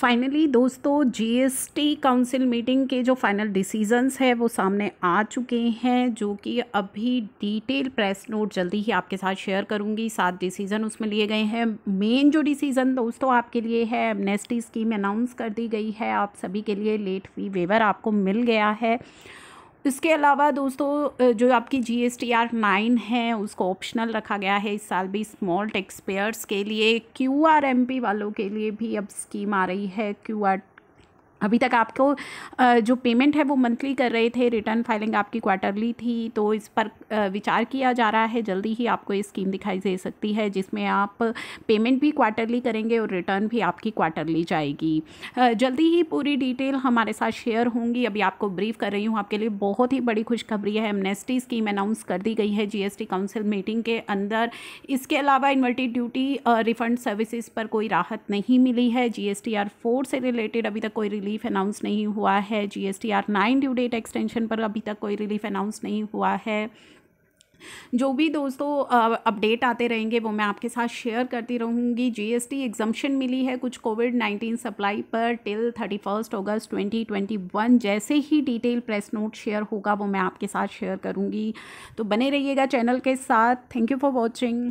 finally दोस्तों GST council meeting के जो फाइनल डिसीजंस है वो सामने आ चुके हैं जो कि अभी डिटेल प्रेस नोट जल्दी ही आपके साथ शेयर करूंगी सात डिसीज़न उसमें लिए गए हैं मेन जो डिसीज़न दोस्तों आपके लिए है एमनेस्टी स्कीम अनाउंस कर दी गई है आप सभी के लिए लेट फी वेवर आपको मिल गया है इसके अलावा दोस्तों जो आपकी G S T R nine है उसको ऑप्शनल रखा गया है इस साल भी स्मॉल टैक्स पेयर्स के लिए क्यू आर एम पी वालों के लिए भी अब स्कीम आ रही है क्यू आर अभी तक आपको जो पेमेंट है वो मंथली कर रहे थे रिटर्न फाइलिंग आपकी क्वार्टरली थी तो इस पर विचार किया जा रहा है जल्दी ही आपको ये स्कीम दिखाई दे सकती है जिसमें आप पेमेंट भी क्वार्टरली करेंगे और रिटर्न भी आपकी क्वार्टरली जाएगी जल्दी ही पूरी डिटेल हमारे साथ शेयर होंगी अभी आपको ब्रीफ कर रही हूँ आपके लिए बहुत ही बड़ी खुशखबरी है एमनेस्टी स्कीम अनाउंस कर दी गई है जी काउंसिल मीटिंग के अंदर इसके अलावा इन्वर्टी ड्यूटी रिफंड सर्विसेज पर कोई राहत नहीं मिली है G S T R four से रिलेटेड अभी तक कोई रिलीफ अनाउंस नहीं हुआ है G S T R nine due date extension पर अभी तक कोई रिलीफ अनाउंस नहीं हुआ है जो भी दोस्तों अपडेट आते रहेंगे वो मैं आपके साथ शेयर करती रहूँगी जीएसटी एग्जम्पन मिली है कुछ कोविड नाइन्टीन सप्लाई पर till thirty first August twenty twenty one जैसे ही डिटेल प्रेस नोट शेयर होगा वो मैं आपके साथ शेयर करूँगी तो बने रहिएगा चैनल के साथ थैंक यू फॉर वॉचिंग